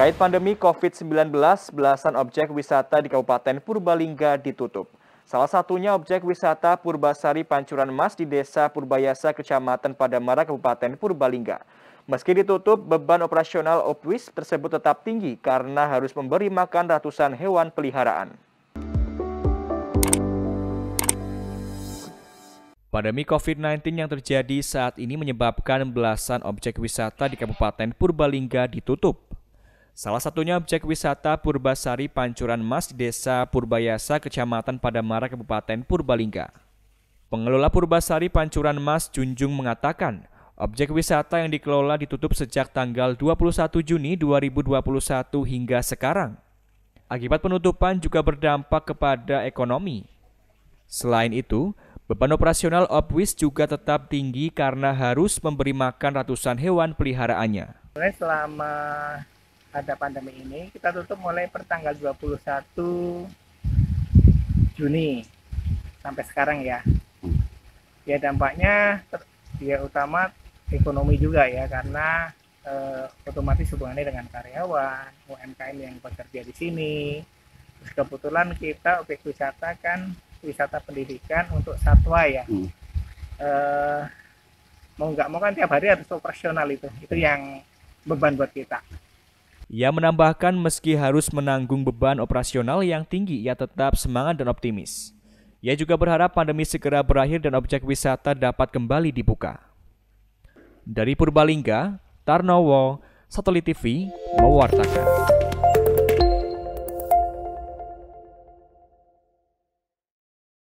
Terkait pandemi COVID-19, belasan objek wisata di Kabupaten Purbalingga ditutup. Salah satunya objek wisata Purbasari Pancuran Mas di Desa Purbayasa, Kecamatan Padamara, Kabupaten Purbalingga. Meski ditutup, beban operasional OPWIS tersebut tetap tinggi karena harus memberi makan ratusan hewan peliharaan. Pandemi COVID-19 yang terjadi saat ini menyebabkan belasan objek wisata di Kabupaten Purbalingga ditutup. Salah satunya objek wisata Purbasari Pancuran Mas Desa Purbayasa Kecamatan Padamara Kabupaten Purbalingga. Pengelola Purbasari Pancuran Mas Junjung mengatakan, objek wisata yang dikelola ditutup sejak tanggal 21 Juni 2021 hingga sekarang. Akibat penutupan juga berdampak kepada ekonomi. Selain itu, beban operasional Opwis juga tetap tinggi karena harus memberi makan ratusan hewan peliharaannya. Selama ada pandemi ini kita tutup mulai per tanggal 21 Juni sampai sekarang ya ya dampaknya ya utama ekonomi juga ya karena eh, otomatis hubungannya dengan karyawan UMKM yang bekerja di sini Terus kebetulan kita objek wisata kan wisata pendidikan untuk satwa ya hmm. eh, mau nggak mau kan tiap hari harus operasional itu itu yang beban buat kita ia menambahkan meski harus menanggung beban operasional yang tinggi, ia tetap semangat dan optimis. Ia juga berharap pandemi segera berakhir dan objek wisata dapat kembali dibuka. Dari Purbalingga, Tarnowo, Satelit TV, mewartakan.